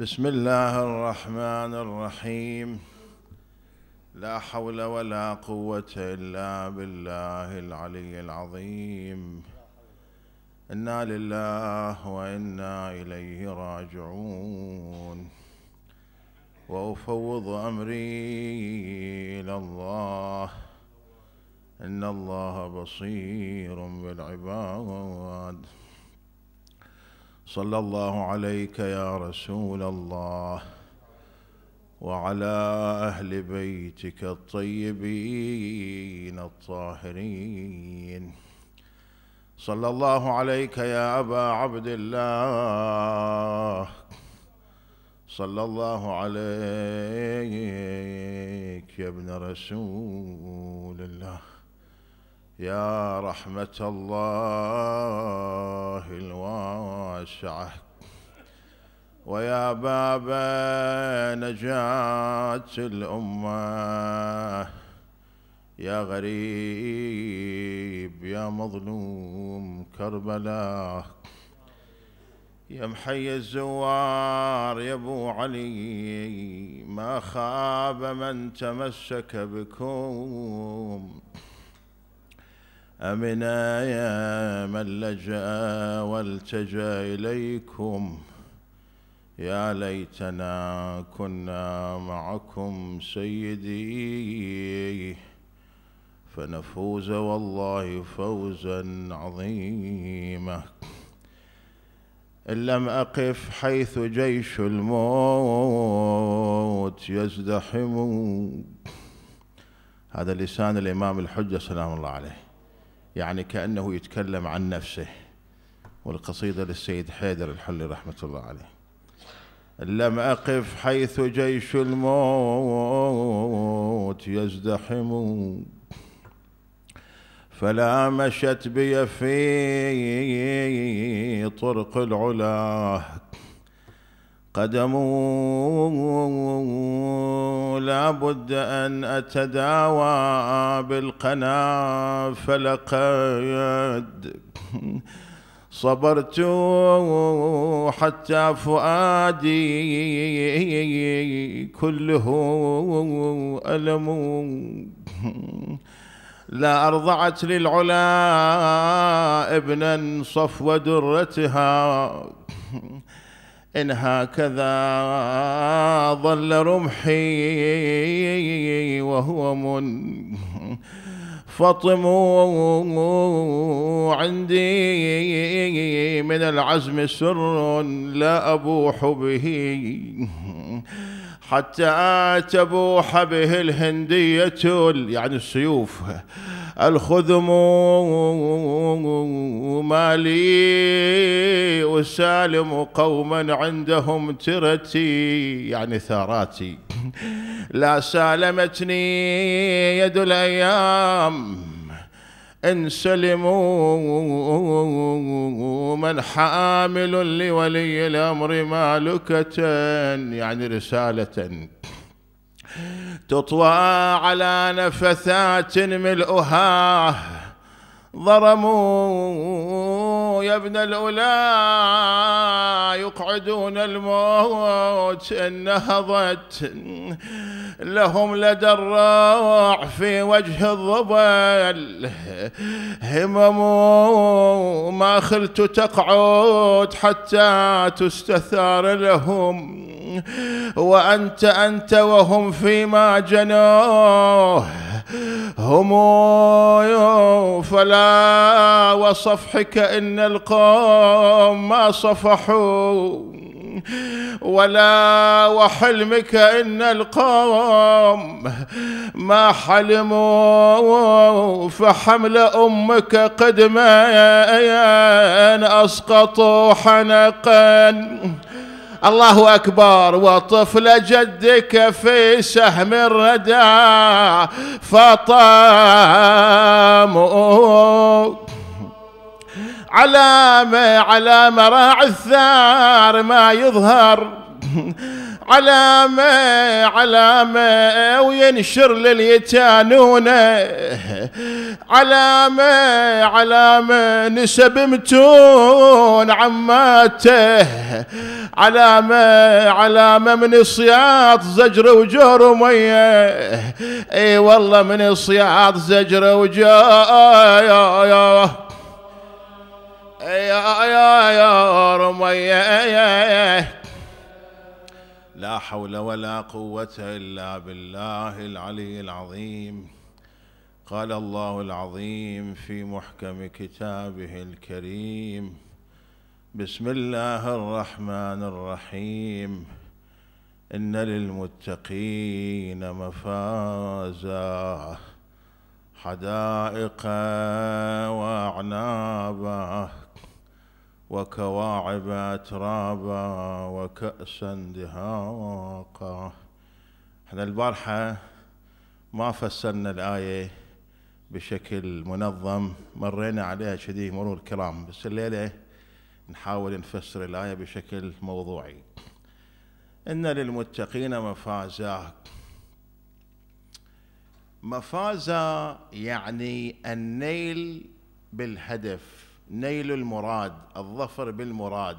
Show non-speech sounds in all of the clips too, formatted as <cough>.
بسم الله الرحمن الرحيم لا حول ولا قوة إلا بالله العلي العظيم إنا لله وإنا إليه راجعون وأفوض أمري إلى الله إن الله بصير بالعباد صلى الله عليك يا رسول الله وعلى اهل بيتك الطيبين الطاهرين صلى الله عليك يا ابا عبد الله صلى الله عليك يا ابن رسول الله يا رحمة الله الواسعة ويا باب نجاة الأمة يا غريب يا مظلوم كربلاء يا محي الزوار يا ابو علي ما خاب من تمسك بكم أمنا يا من لجأ والتجأ إليكم يا ليتنا كنا معكم سيدي فنفوز والله فوزا عظيما إن لم أقف حيث جيش الموت يزدحم هذا لسان الإمام الحجة سلام الله عليه يعني كأنه يتكلم عن نفسه والقصيدة للسيد حيدر الحلي رحمة الله عليه لم أقف حيث جيش الموت يزدحم فلا مشت بي في طرق العلا قدم لا بد أن أتداوى بالقنا فلقد صبرت حتى فؤادي كله ألم لا أرضعت للعلا ابنا صفو درتها إن هكذا ظل رمحي وهو فطم عندي من العزم سر لا أبوح به حتى تبوح به الهندية يعني السيوف الخذم مالي وسالم قوما عندهم ترتي يعني ثاراتي لا سالمتني يد الأيام إن سلموا من حامل لولي الأمر مالكة يعني رسالة تطوى على نفثات ملؤها ضرموا يا ابن الأولى يقعدون الموت إن نهضت لهم لدى الروع في وجه الظبل همم ما خلت تقعد حتى تستثار لهم وأنت أنت وهم فيما جنوه هم فلا وصفحك إن القوم ما صفحوا ولا وحلمك إن القوم ما حلموا فحمل أمك قدما أسقطوا حنقا الله أكبر وطفل جدك في سهم الردى فطام علامة على مراع الثار ما يظهر علامة علامة وينشر لليتانونة علامة علامة نسب متون عماته علامة علامة من صياط زجر وجور ومية اي والله من صياط زجر وجور يا يا يا رمية لا حول ولا قوة إلا بالله العلي العظيم قال الله العظيم في محكم كتابه الكريم بسم الله الرحمن الرحيم إن للمتقين مفازا حدائق وأعنابا وكواعب أترابا وكأسا دهاقا احنا البارحة ما فسرنا الآية بشكل منظم مرينا عليها شديد مرور الكرام بس الليلة نحاول نفسر الآية بشكل موضوعي إن للمتقين مفازا مفازا يعني النيل بالهدف نيل المراد الظفر بالمراد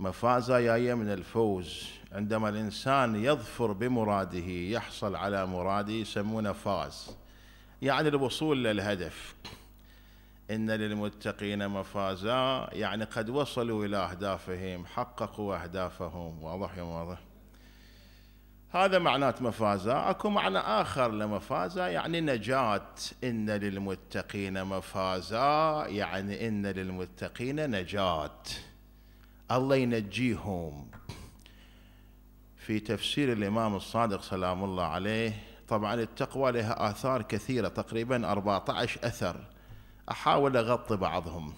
مفازة جاية من الفوز عندما الإنسان يظفر بمراده يحصل على مراده يسمونه فاز يعني الوصول للهدف إن للمتقين مفازا يعني قد وصلوا إلى أهدافهم حققوا أهدافهم واضح يا واضح هذا معنات مفازة أكو معنى آخر لمفازة يعني نجاة إن للمتقين مفازة يعني إن للمتقين نجاة الله ينجيهم في تفسير الإمام الصادق سلام الله عليه طبعا التقوى لها آثار كثيرة تقريبا 14 أثر أحاول أغطي بعضهم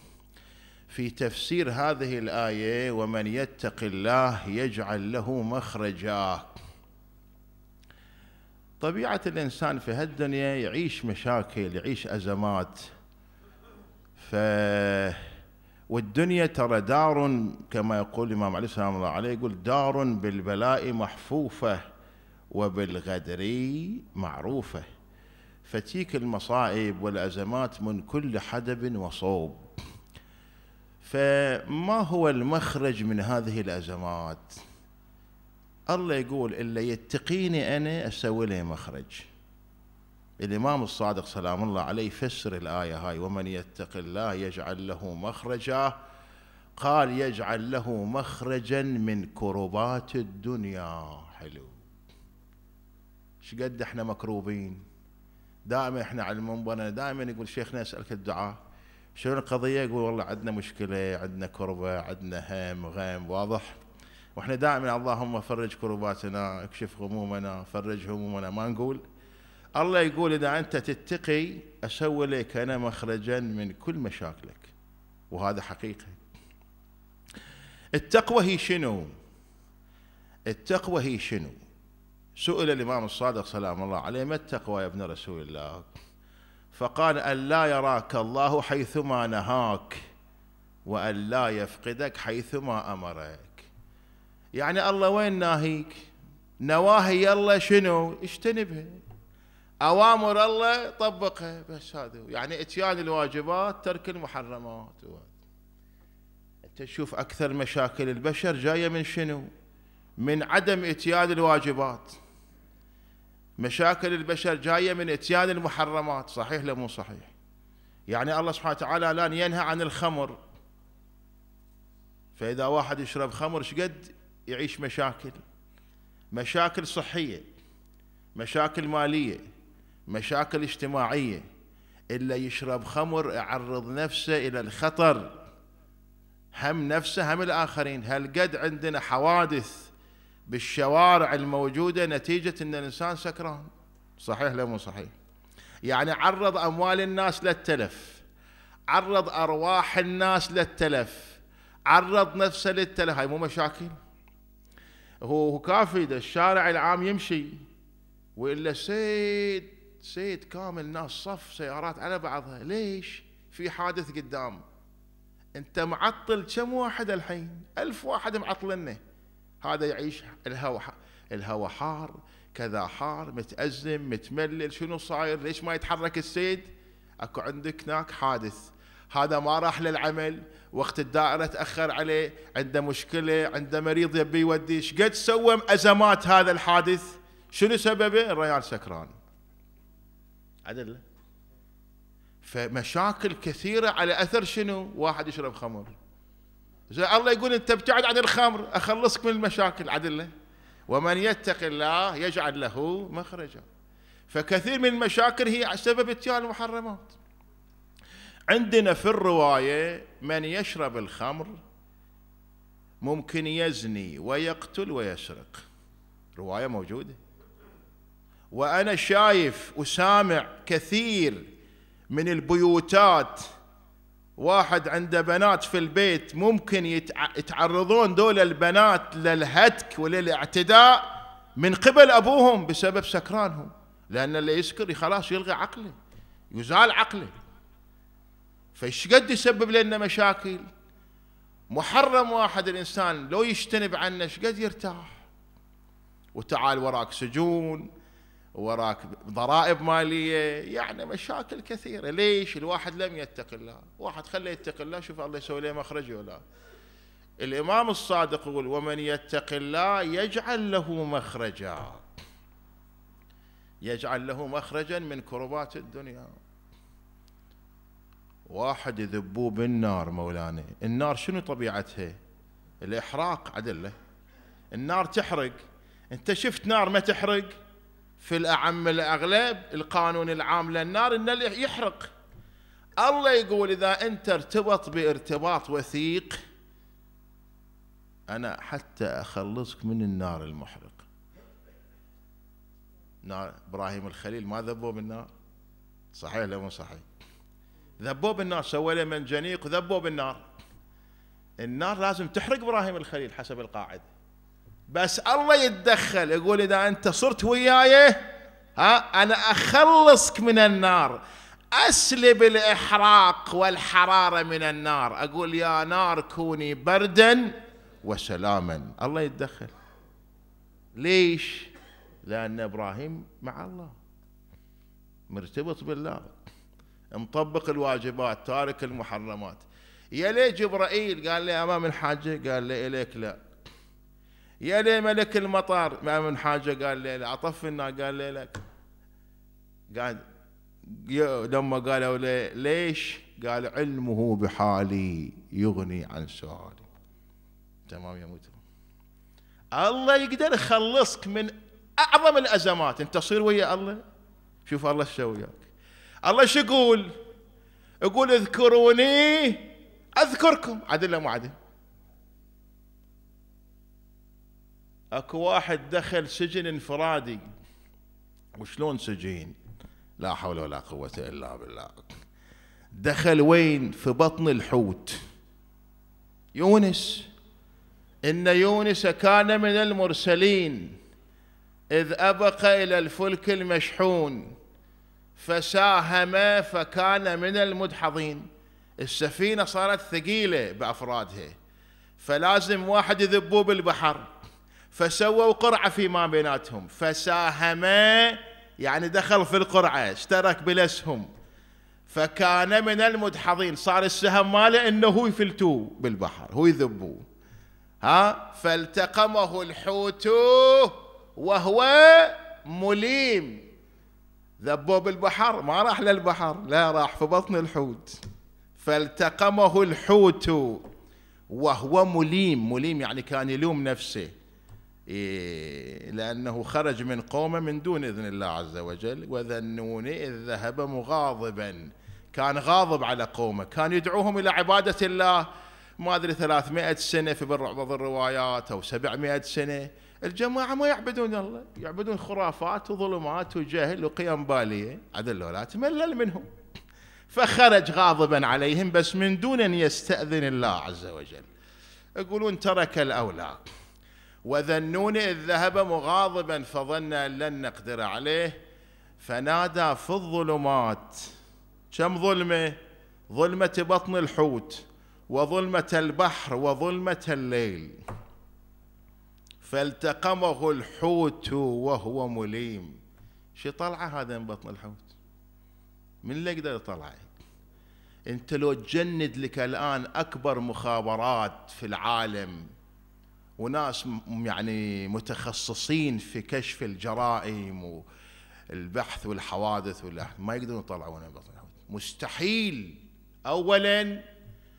في تفسير هذه الآية ومن يتق الله يجعل له مخرجا طبيعة الإنسان في هالدنيا يعيش مشاكل يعيش أزمات ف والدنيا ترى دار كما يقول الإمام علي سلام الله عليه يقول دار بالبلاء محفوفة وبالغدر معروفة فتيك المصائب والأزمات من كل حدب وصوب فما هو المخرج من هذه الأزمات؟ الله يقول اللي يتقيني أنا أسوي له مخرج الإمام الصادق سلام الله عليه فسر الآية هاي ومن يتق الله يجعل له مخرجا قال يجعل له مخرجا من كربات الدنيا حلو شقد احنا مكروبين دائما احنا على المنبر دائما يقول شيخنا اسالك الدعاء شنو القضيه يقول والله عندنا مشكله عندنا كربه عندنا هم غيم واضح واحنا دائما اللهم فرج كرباتنا اكشف غمومنا فرج همومنا ما نقول الله يقول اذا انت تتقي اسوي لك انا مخرجا من كل مشاكلك وهذا حقيقه التقوى هي شنو التقوى هي شنو سئل الامام الصادق سلام الله عليه ما التقوى يا ابن رسول الله فقال ان لا يراك الله حيثما نهاك وان لا يفقدك حيثما امرك يعني الله وين ناهيك نواهي الله شنو اجتنبها اوامر الله طبقها بس هذا يعني اتيان الواجبات ترك المحرمات انت تشوف اكثر مشاكل البشر جايه من شنو من عدم اتيان الواجبات مشاكل البشر جايه من اتيان المحرمات صحيح لا مو صحيح يعني الله سبحانه وتعالى الان ينهى عن الخمر فاذا واحد يشرب خمر شقد يعيش مشاكل مشاكل صحية مشاكل مالية مشاكل اجتماعية إلا يشرب خمر يعرض نفسه إلى الخطر هم نفسه هم الآخرين هل قد عندنا حوادث بالشوارع الموجودة نتيجة أن الإنسان سكران صحيح لا مو صحيح يعني عرض أموال الناس للتلف عرض أرواح الناس للتلف عرض نفسه للتلف هاي مو مشاكل هو كافي ده الشارع العام يمشي والا سيد سيد كامل ناس صف سيارات على بعضها ليش في حادث قدام انت معطل كم واحد الحين ألف واحد معطلنا هذا يعيش الهواء الهواء حار كذا حار متأزم متملل شنو صاير ليش ما يتحرك السيد اكو عندك هناك حادث هذا ما راح للعمل وقت الدائرة تأخر عليه عنده مشكلة عنده مريض يبي يوديه قد سوى أزمات هذا الحادث شنو سببه الريال سكران عدل فمشاكل كثيرة على أثر شنو واحد يشرب خمر زي الله يقول أنت ابتعد عن الخمر أخلصك من المشاكل عدل ومن يتق الله يجعل له مخرجا فكثير من المشاكل هي سبب اتيان المحرمات عندنا في الرواية من يشرب الخمر ممكن يزني ويقتل ويسرق رواية موجودة وأنا شايف وسامع كثير من البيوتات واحد عنده بنات في البيت ممكن يتعرضون دول البنات للهتك وللاعتداء من قبل أبوهم بسبب سكرانهم لأن اللي يسكر خلاص يلغي عقله يزال عقله فايش قد يسبب لنا مشاكل محرم واحد الانسان لو يجتنب عنه ايش قد يرتاح وتعال وراك سجون وراك ضرائب ماليه يعني مشاكل كثيره ليش الواحد لم يتق الله واحد خليه يتق الله شوف الله يسوي له مخرج ولا الامام الصادق يقول ومن يتق الله يجعل له مخرجا يجعل له مخرجا من كربات الدنيا واحد يذبوه بالنار مولانا النار شنو طبيعتها الإحراق عدله النار تحرق انت شفت نار ما تحرق في الأعم الأغلب القانون العام للنار إن اللي يحرق الله يقول إذا أنت ارتبط بارتباط وثيق أنا حتى أخلصك من النار المحرق نار إبراهيم الخليل ما ذبوه بالنار صحيح لو مو صحيح ذبوه بالنار سووا له منجنيق وذبوه بالنار النار لازم تحرق ابراهيم الخليل حسب القاعده بس الله يتدخل يقول اذا انت صرت وياي ها انا اخلصك من النار اسلب الاحراق والحراره من النار اقول يا نار كوني بردا وسلاما الله يتدخل ليش لان ابراهيم مع الله مرتبط بالله مطبق الواجبات تارك المحرمات يا لي جبرائيل قال لي امام الحاجه قال لي اليك لا يا لي ملك المطار امام الحاجه قال لي لا اطفي النار قال لي لك قال لما قالوا لي ليش قال علمه بحالي يغني عن سؤالي تمام يا متر الله يقدر يخلصك من اعظم الازمات انت تصير ويا الله شوف الله ايش وياك الله شو يقول؟ يقول اذكروني اذكركم عدل لا مو عدل اكو واحد دخل سجن انفرادي وشلون سجين لا حول ولا قوة الا بالله دخل وين في بطن الحوت يونس إن يونس كان من المرسلين إذ أبق إلى الفلك المشحون فساهم فكان من المدحضين السفينة صارت ثقيلة بأفرادها فلازم واحد يذبوه بالبحر فسووا قرعة فيما بيناتهم فساهم يعني دخل في القرعة اشترك بالأسهم فكان من المدحضين صار السهم ماله انه هو يفلتوه بالبحر هو يذبوه ها فالتقمه الحوت وهو مليم ذبوب البحر ما راح للبحر لا راح في بطن الحوت فالتقمه الحوت وهو مليم مليم يعني كان يلوم نفسه إيه لأنه خرج من قومه من دون إذن الله عز وجل وذنون إذ ذهب مغاضبا كان غاضب على قومه كان يدعوهم إلى عبادة الله ما أدري 300 سنة في بعض الروايات أو 700 سنة الجماعة ما يعبدون الله يعبدون خرافات وظلمات وجهل وقيم بالية عدل لا تملل منهم فخرج غاضبا عليهم بس من دون أن يستأذن الله عز وجل يقولون ترك الأولاد وذنون إذ ذهب مغاضبا فظن أن لن نقدر عليه فنادى في الظلمات كم ظلمة ظلمة بطن الحوت وظلمة البحر وظلمة الليل فالتقمه الحوت وهو مليم شي طلعه هذا من بطن الحوت من اللي يقدر يطلعه انت لو تجند لك الان اكبر مخابرات في العالم وناس يعني متخصصين في كشف الجرائم والبحث والحوادث والأحد ما يقدرون يطلعون من بطن الحوت مستحيل اولا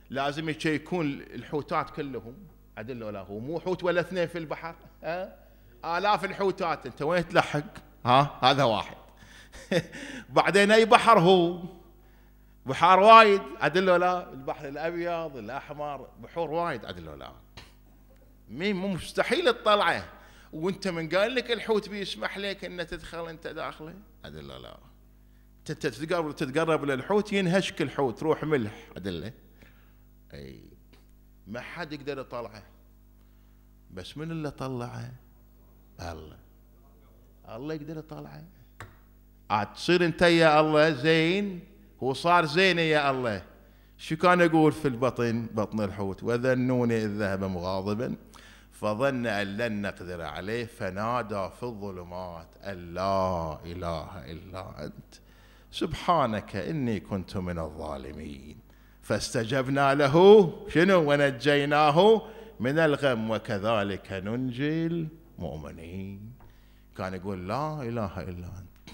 لازم يشيكون الحوتات كلهم عدل ولا هو مو حوت ولا اثنين في البحر ها آلاف الحوتات أنت وين تلحق ها هذا واحد <laughs> بعدين أي بحر هو بحار وايد عدل ولا البحر الأبيض الأحمر بحور وايد عدل ولا مين مستحيل تطلعه وانت من قال لك الحوت بيسمح لك ان تدخل انت داخله عدل لا تتقرب تتقرب للحوت ينهشك الحوت روح ملح ادله اي ما حد يقدر يطلعه بس من اللي طلعه الله الله يقدر يطلعه عاد تصير انت يا الله زين هو صار زين يا الله شو كان يقول في البطن بطن الحوت وذنوني اذ ذهب مغاضبا فظن ان لن نقدر عليه فنادى في الظلمات ان لا اله الا انت سبحانك اني كنت من الظالمين فاستجبنا له شنو ونجيناه من الغم وكذلك ننجي المؤمنين كان يقول لا اله الا انت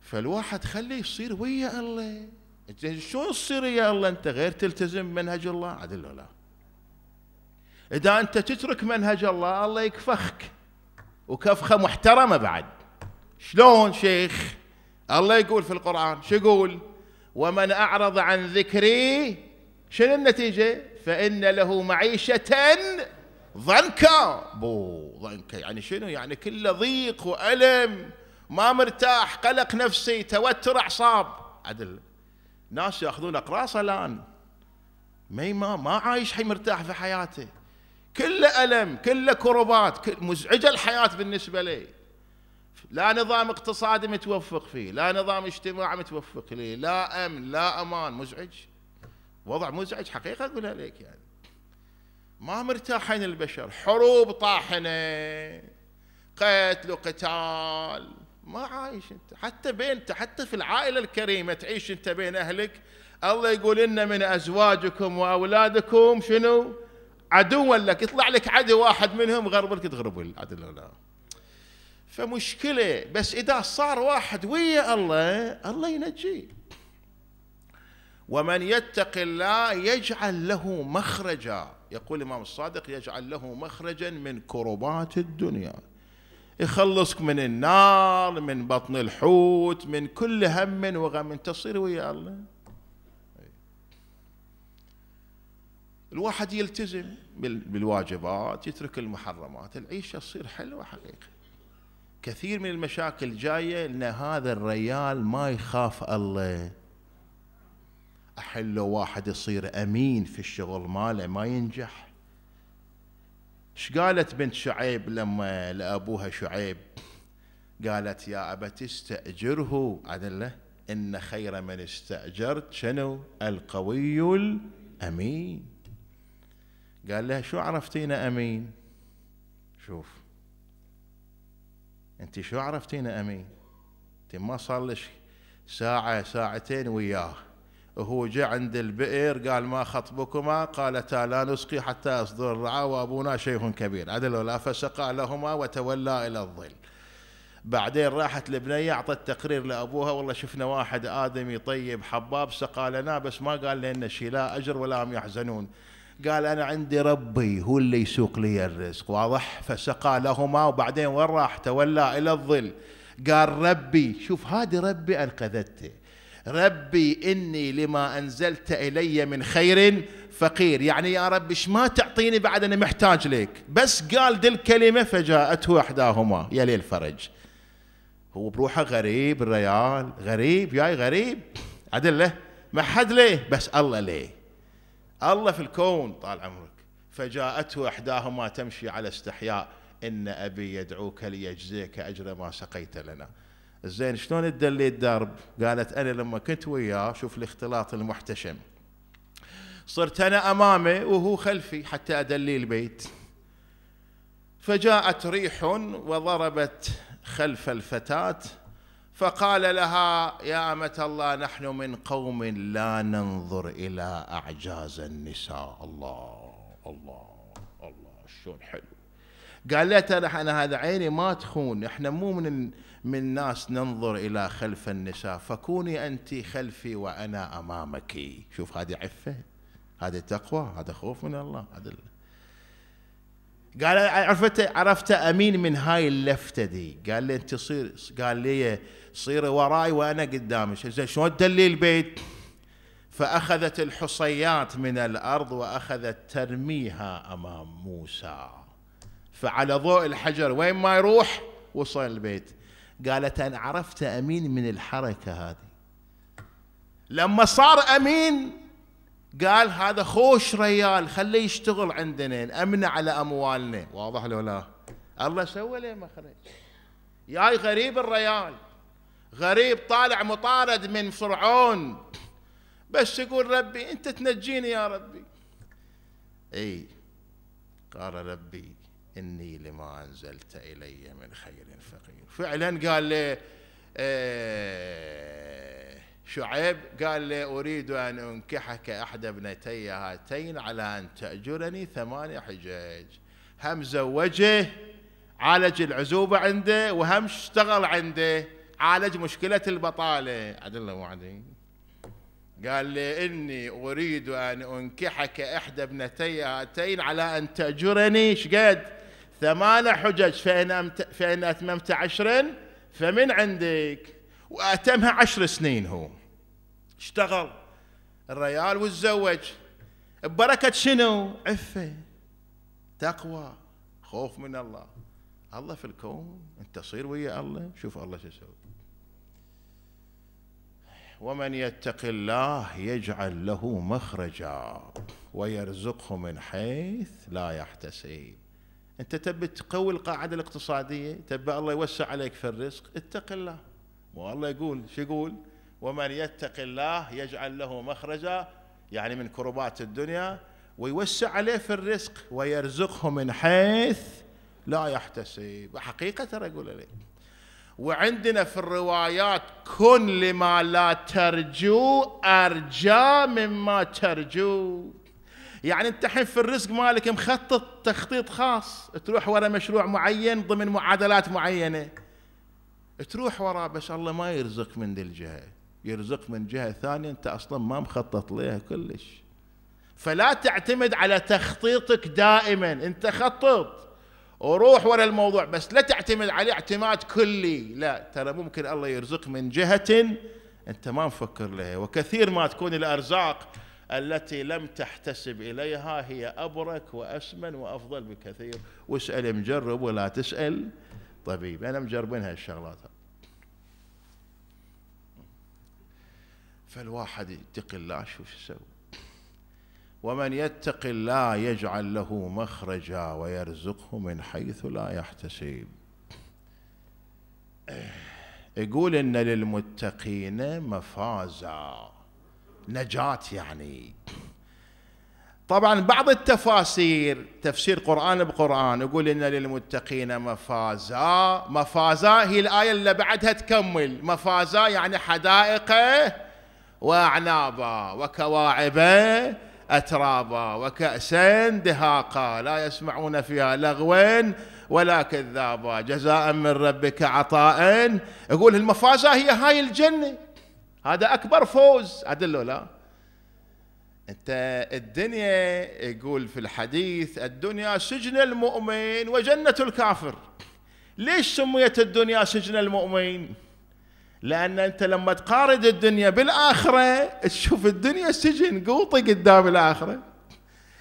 فالواحد خليه يصير ويا الله شلون تصير يا الله انت غير تلتزم منهج الله عدل لا اذا انت تترك منهج الله الله يكفخك وكفخه محترمه بعد شلون شيخ الله يقول في القران شو يقول ومن أعرض عن ذكري شنو النتيجة فإن له معيشة ضنكا بو ضنكا يعني شنو يعني كله ضيق وألم ما مرتاح قلق نفسي توتر أعصاب عدل ناس يأخذون أقراص الآن ما ما عايش حي مرتاح في حياته كله ألم كله كربات كل مزعجة الحياة بالنسبة لي لا نظام اقتصادي متوفق فيه لا نظام اجتماعي متوفق فيه لا أمن لا أمان مزعج وضع مزعج حقيقة أقولها لك يعني ما مرتاحين البشر حروب طاحنة قتل وقتال ما عايش انت حتى بين حتى في العائلة الكريمة تعيش انت بين أهلك الله يقول إن من أزواجكم وأولادكم شنو عدوا لك يطلع لك عدو واحد منهم غربلك تغربل عدل الله فمشكلة بس إذا صار واحد ويا الله الله ينجيه ومن يتق الله يجعل له مخرجا يقول الإمام الصادق يجعل له مخرجا من كربات الدنيا يخلصك من النار من بطن الحوت من كل هم وغم تصير ويا الله الواحد يلتزم بالواجبات يترك المحرمات العيشة تصير حلوة حقيقة كثير من المشاكل جايه ان هذا الريال ما يخاف الله احله واحد يصير امين في الشغل ماله ما ينجح ايش قالت بنت شعيب لما لابوها شعيب قالت يا ابت استاجره عدله ان خير من استاجرت شنو القوي الامين قال لها شو عرفتينا امين شوف انت شو عرفتينا امي انت ما صار لك ساعه ساعتين وياه وهو جاء عند البئر قال ما خطبكما قالتا لا نسقي حتى اصدر الرعاء وابونا شيخ كبير عدل ولا فسقى لهما وتولى الى الظل بعدين راحت البنيه اعطت تقرير لابوها والله شفنا واحد ادمي طيب حباب سقى لنا بس ما قال لنا شيء لا اجر ولا هم يحزنون قال أنا عندي ربي هو اللي يسوق لي الرزق واضح فسقى لهما وبعدين وين راح تولى إلى الظل قال ربي شوف هذه ربي أنقذته ربي إني لما أنزلت إلي من خير فقير يعني يا رب ايش ما تعطيني بعد أنا محتاج لك بس قال دي الكلمة فجاءته إحداهما يا ليل فرج هو بروحه غريب الريال غريب جاي غريب عدل له ما حد ليه بس الله ليه الله في الكون طال عمرك فجاءته احداهما تمشي على استحياء ان ابي يدعوك ليجزيك اجر ما سقيت لنا زين شلون الدلي الدرب قالت انا لما كنت وياه شوف الاختلاط المحتشم صرت انا امامه وهو خلفي حتى ادلي البيت فجاءت ريح وضربت خلف الفتاه فقال لها يا أمة الله نحن من قوم لا ننظر إلى أعجاز النساء الله الله الله شلون حلو قال لها ترى أنا هذا عيني ما تخون إحنا مو من من ناس ننظر إلى خلف النساء فكوني أنت خلفي وأنا أمامك شوف هذه عفة هذه تقوى هذا خوف من الله هذا قال عرفت عرفت امين من هاي اللفته دي قال لي انت صير قال لي صير وراي وانا قدامك زين شلون تدلي البيت فاخذت الحصيات من الارض واخذت ترميها امام موسى فعلى ضوء الحجر وين ما يروح وصل البيت قالت انا عرفت امين من الحركه هذه لما صار امين قال هذا خوش ريال خليه يشتغل عندنا نأمنه على أموالنا واضح لو لا الله سوى له مخرج ياي غريب الريال غريب طالع مطارد من فرعون بس يقول ربي انت تنجيني يا ربي اي قال ربي اني لما انزلت الي من خير فقير فعلا قال له إيه، شعيب قال لي أريد أن أنكحك أحد ابنتي هاتين على أن تأجرني ثمانية حجج هم زوجه عالج العزوبة عنده وهم اشتغل عنده عالج مشكلة البطالة عدل مو عدل قال لي إني أريد أن أنكحك إحدى ابنتي هاتين على أن تأجرني شقد ثمان حجج فإن, أمت فإن أتممت عشرا فمن عندك وأتمها عشر سنين هو اشتغل الريال وتزوج ببركة شنو عفة تقوى خوف من الله الله في الكون انت صير ويا الله شوف الله شو يسوي ومن يتق الله يجعل له مخرجا ويرزقه من حيث لا يحتسب انت تبي تقوي القاعده الاقتصاديه تبي الله يوسع عليك في الرزق اتق الله والله يقول شو يقول ومن يتق الله يجعل له مخرجا يعني من كربات الدنيا ويوسع عليه في الرزق ويرزقه من حيث لا يحتسب حقيقة ترى أقول لك وعندنا في الروايات كن لما لا ترجو أرجى مما ترجو يعني انت الحين في الرزق مالك مخطط تخطيط خاص تروح ورا مشروع معين ضمن معادلات معينه تروح وراء بس الله ما يرزق من ذي الجهه يرزق من جهة ثانية أنت أصلا ما مخطط لها كلش فلا تعتمد على تخطيطك دائما أنت خطط وروح ورا الموضوع بس لا تعتمد عليه اعتماد كلي لا ترى ممكن الله يرزق من جهة أنت ما مفكر لها وكثير ما تكون الأرزاق التي لم تحتسب إليها هي أبرك وأسمن وأفضل بكثير واسأل مجرب ولا تسأل طبيب أنا مجربين هالشغلات فالواحد يتقي الله شوف يسوي ومن يتق الله يجعل له مخرجا ويرزقه من حيث لا يحتسب يقول ان للمتقين مفازا نجاة يعني طبعا بعض التفاسير تفسير قرآن بقرآن يقول إن للمتقين مفازا مفازا هي الآية اللي بعدها تكمل مفازا يعني حدائق وأعنابا وكواعب أترابا وكأسا دهاقا لا يسمعون فيها لغوا ولا كذابا جزاء من ربك عطاء يقول المفازة هي هاي الجنة هذا أكبر فوز أدله لا أنت الدنيا يقول في الحديث الدنيا سجن المؤمن وجنة الكافر ليش سميت الدنيا سجن المؤمن؟ لان انت لما تقارن الدنيا بالاخره تشوف الدنيا سجن قوطي قدام الاخره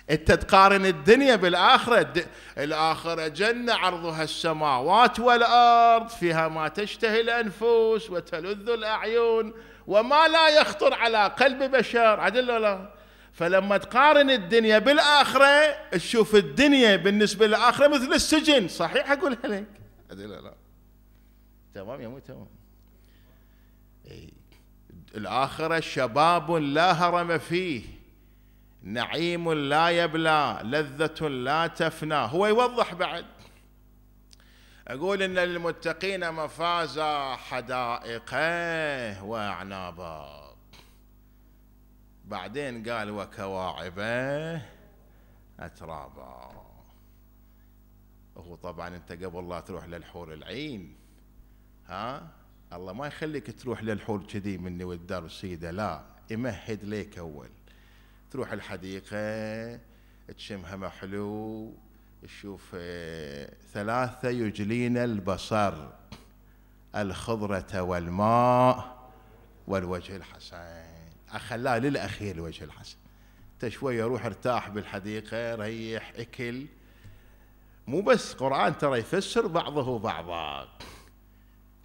انت تقارن الدنيا بالاخره الد... الاخره جنه عرضها السماوات والارض فيها ما تشتهي الانفس وتلذ الاعين وما لا يخطر على قلب بشر عدل لا فلما تقارن الدنيا بالاخره تشوف الدنيا بالنسبه للاخره مثل السجن صحيح اقولها لك عدل لا تمام يا مو تمام إيه. الآخرة شباب لا هرم فيه نعيم لا يبلى لذة لا تفنى هو يوضح بعد أقول إن للمتقين مفازا حدائق وأعنابا بعدين قال وكواعب أترابا هو طبعا أنت قبل لا تروح للحور العين ها الله ما يخليك تروح للحور كذي مني والدار السيدة لا يمهد ليك أول تروح الحديقة تشم هما حلو تشوف آه، ثلاثة يجلين البصر الخضرة والماء والوجه الحسن أخلاه للأخير الوجه الحسن أنت شوية روح ارتاح بالحديقة ريح أكل مو بس قرآن ترى يفسر بعضه بعضا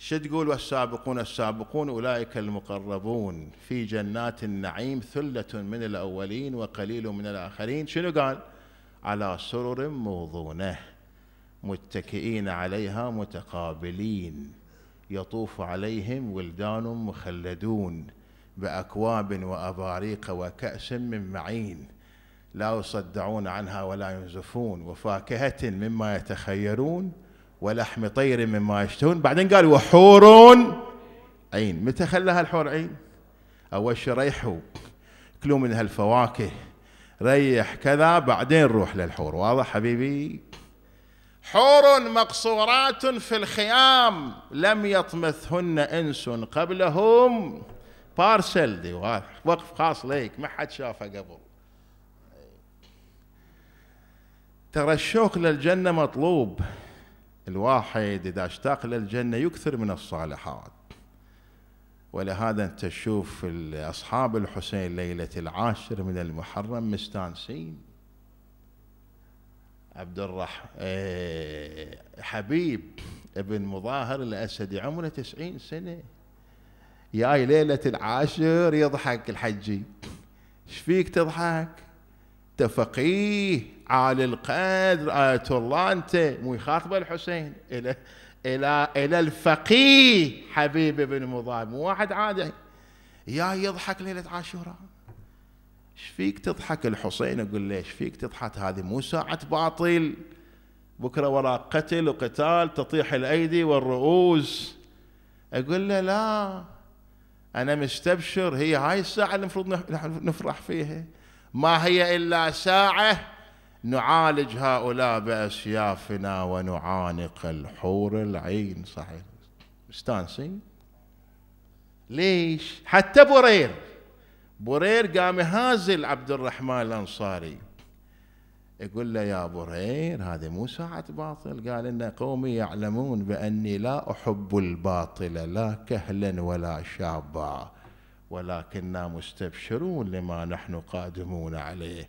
شو تقول والسابقون السابقون أولئك المقربون في جنات النعيم ثلة من الأولين وقليل من الآخرين شنو قال على سرر موضونة متكئين عليها متقابلين يطوف عليهم ولدان مخلدون بأكواب وأباريق وكأس من معين لا يصدعون عنها ولا ينزفون وفاكهة مما يتخيرون ولحم طير مما يشتهون بعدين قال وحور عين متى خلى هالحور عين أول شيء ريحوا كلوا من هالفواكه ريح كذا بعدين روح للحور واضح حبيبي حور مقصورات في الخيام لم يطمثهن انس قبلهم بارسل دي وقف خاص ليك ما حد شافه قبل ترى الشوق للجنه مطلوب الواحد إذا اشتاق للجنة يكثر من الصالحات ولهذا أنت تشوف أصحاب الحسين ليلة العاشر من المحرم مستانسين عبد الرحمن آه، حبيب ابن مظاهر الأسدي عمره تسعين سنة جاي ليلة العاشر يضحك الحجي ايش فيك تضحك فقيه عالي القدر آية الله أنت مو يخاطب الحسين إلى إلى إلى الفقيه حبيب بن مضاد مو واحد عادي يا يضحك ليلة عاشوراء ايش فيك تضحك الحسين اقول له ايش فيك تضحك هذه مو ساعة باطل بكره وراء قتل وقتال تطيح الايدي والرؤوس اقول له لا انا مستبشر هي هاي الساعة اللي المفروض نفرح فيها ما هي الا ساعه نعالج هؤلاء باسيافنا ونعانق الحور العين صحيح مستانسين ليش حتى برير برير قام هازل عبد الرحمن الانصاري يقول له يا برير هذه مو ساعة باطل قال إن قومي يعلمون بأني لا أحب الباطل لا كهلا ولا شابا ولكننا مستبشرون لما نحن قادمون عليه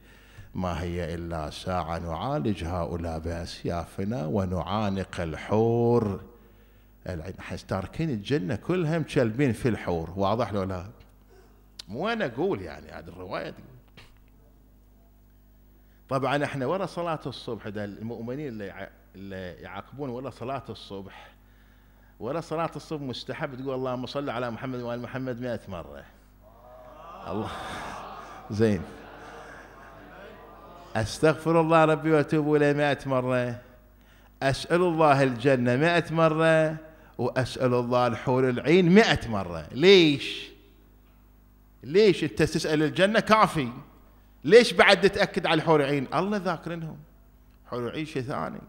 ما هي إلا ساعة نعالج هؤلاء بأسيافنا ونعانق الحور تاركين الجنة كلهم شلبين في الحور واضح لو لا مو أنا أقول يعني هذه الرواية تقول طبعا احنا ورا صلاة الصبح ده المؤمنين اللي يعاقبون ورا صلاة الصبح ولا صلاة الصبح مستحب تقول اللهم صل على محمد وآل محمد 100 مرة الله زين أستغفر الله ربي وأتوب إليه 100 مرة أسأل الله الجنة 100 مرة وأسأل الله الحور العين 100 مرة ليش؟ ليش أنت تسأل الجنة كافي ليش بعد تأكد على الحور العين الله ذاكرنهم حور العين شيء ثاني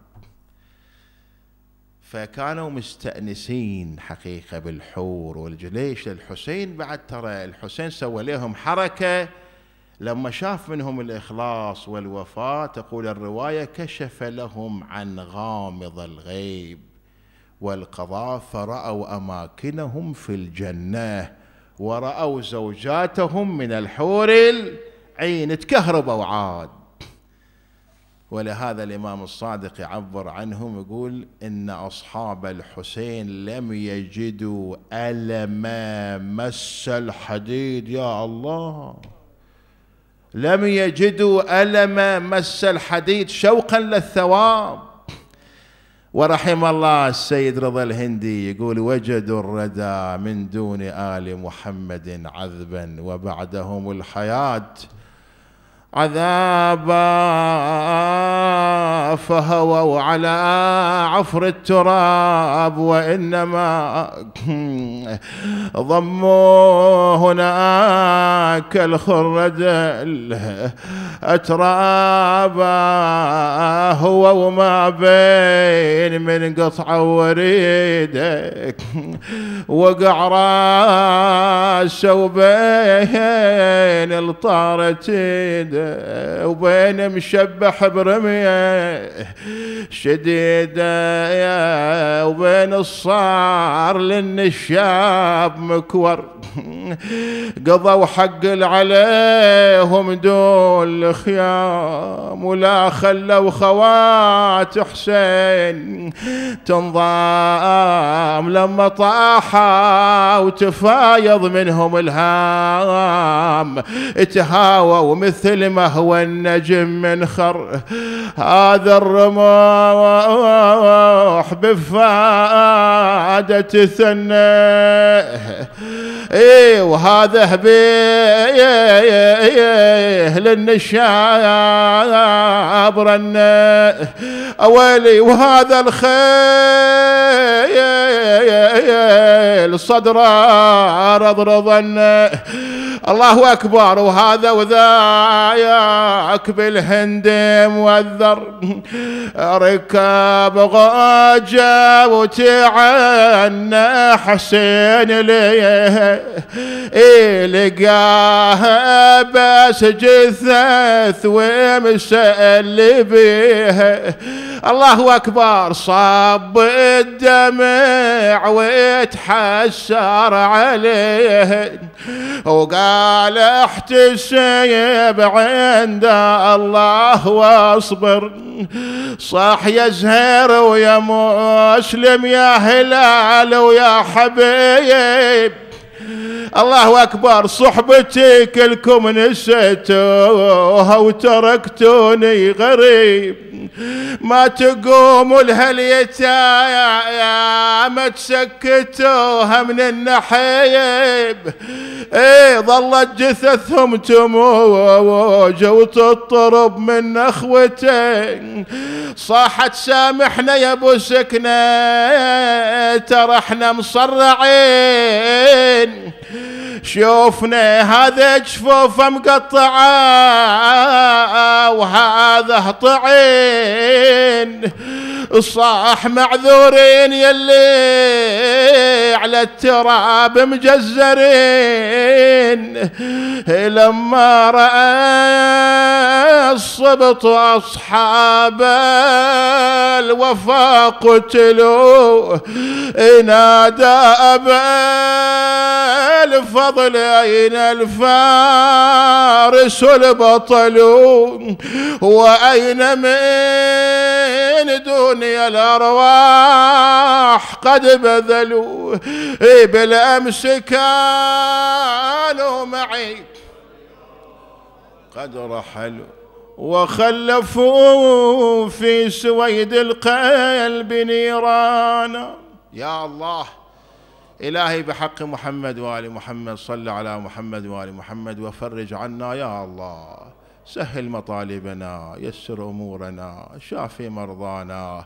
فكانوا مستأنسين حقيقة بالحور والجليش الحسين بعد ترى الحسين سوى لهم حركة لما شاف منهم الإخلاص والوفاء تقول الرواية كشف لهم عن غامض الغيب والقضاء فرأوا أماكنهم في الجنة ورأوا زوجاتهم من الحور العين تكهربوا عاد ولهذا الإمام الصادق يعبر عنهم يقول إن أصحاب الحسين لم يجدوا ألم مس الحديد يا الله لم يجدوا ألم مس الحديد شوقا للثواب ورحم الله السيد رضا الهندي يقول وجدوا الردى من دون آل محمد عذبا وبعدهم الحياة عذابا فهووا على عفر التراب وإنما <clears throat> ضموا هناك الخرد أترابا هو وما بين من قطع وريدك وقع راسه وبين الطارتين وبين مشبح برمية شديدة وبين الصار للنشاب مكور قضوا حق عليهم دول خيام ولا خلوا خوات حسين تنضام لما طاحا وتفايض منهم الهام تهاوى ومثل هو النجم من خر هذا الرموح بفادة ثنه اي وهذا هبيه للنشاب الشاب رنه اويلي وهذا الخيل صدره رضرضنه الله اكبر وهذا وذاك بالهند مؤذر ركاب غاجة وتعنى حسين ليه لقاها بس جثث ومسأل بيها الله أكبر صب الدمع وتحسر عليه وقال احتسب عند الله واصبر صح يا زهير ويا مسلم يا هلال ويا حبيب الله أكبر صحبتي كلكم نسيتوها وتركتوني غريب ما تقوموا لهاليتايا يا ما تسكتوها من النحيب اي ظلت جثثهم تموج وتطرب من اخوته صاحت سامحنا يا ابو سكنه ترى احنا مصرعين شوفنا هذا جفوفه مقطعه وهذا طعين صاح معذورين يلي على التراب مجزرين لما رأى الصبط أصحاب الوفا قتلوا نادى أبا الفضل أين الفارس البطل وأين من من دوني الأرواح قد بذلوا إيه، بالأمس كانوا معي قد رحلوا وخلفوا في سويد القلب نيرانا يا الله إلهي بحق محمد وآل محمد صل على محمد وآل محمد وفرج عنا يا الله سهل مطالبنا يسر امورنا شافي مرضانا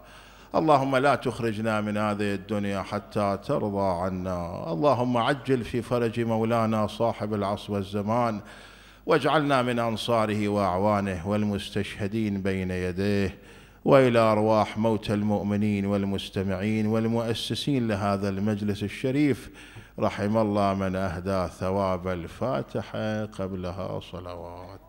اللهم لا تخرجنا من هذه الدنيا حتى ترضى عنا اللهم عجل في فرج مولانا صاحب العصر والزمان واجعلنا من انصاره واعوانه والمستشهدين بين يديه والى ارواح موتى المؤمنين والمستمعين والمؤسسين لهذا المجلس الشريف رحم الله من اهدى ثواب الفاتحه قبلها صلوات